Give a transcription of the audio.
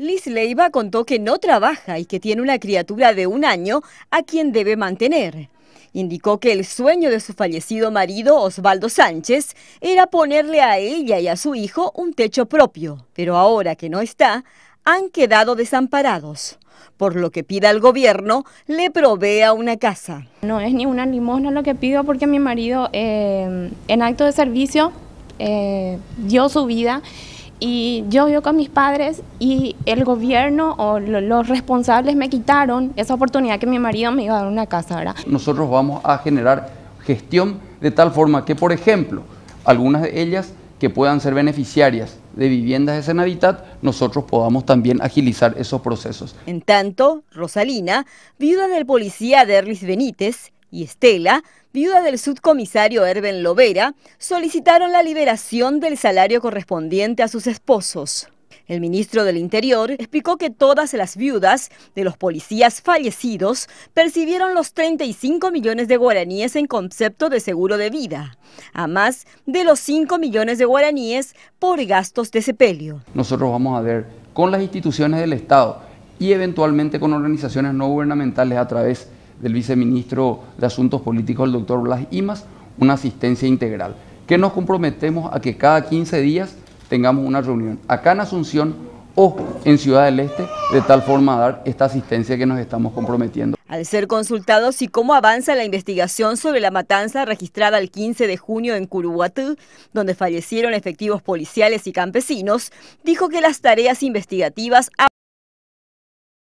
Liz Leiva contó que no trabaja y que tiene una criatura de un año a quien debe mantener. Indicó que el sueño de su fallecido marido, Osvaldo Sánchez, era ponerle a ella y a su hijo un techo propio, pero ahora que no está, han quedado desamparados, por lo que pida al gobierno le provea una casa. No es ni una limosna lo que pido porque mi marido eh, en acto de servicio eh, dio su vida y yo vivo con mis padres y el gobierno o los responsables me quitaron esa oportunidad que mi marido me iba a dar una casa, ahora. Nosotros vamos a generar gestión de tal forma que, por ejemplo, algunas de ellas que puedan ser beneficiarias de viviendas de Senavitat, nosotros podamos también agilizar esos procesos. En tanto, Rosalina, viuda del policía de Erlis Benítez, y Estela, viuda del subcomisario Erben Lovera, solicitaron la liberación del salario correspondiente a sus esposos. El ministro del Interior explicó que todas las viudas de los policías fallecidos percibieron los 35 millones de guaraníes en concepto de seguro de vida, a más de los 5 millones de guaraníes por gastos de sepelio. Nosotros vamos a ver con las instituciones del Estado y eventualmente con organizaciones no gubernamentales a través de del viceministro de Asuntos Políticos, el doctor Blas Imas, una asistencia integral. Que nos comprometemos a que cada 15 días tengamos una reunión acá en Asunción o en Ciudad del Este, de tal forma a dar esta asistencia que nos estamos comprometiendo. Al ser consultados si cómo avanza la investigación sobre la matanza registrada el 15 de junio en Curuguatú, donde fallecieron efectivos policiales y campesinos, dijo que las tareas investigativas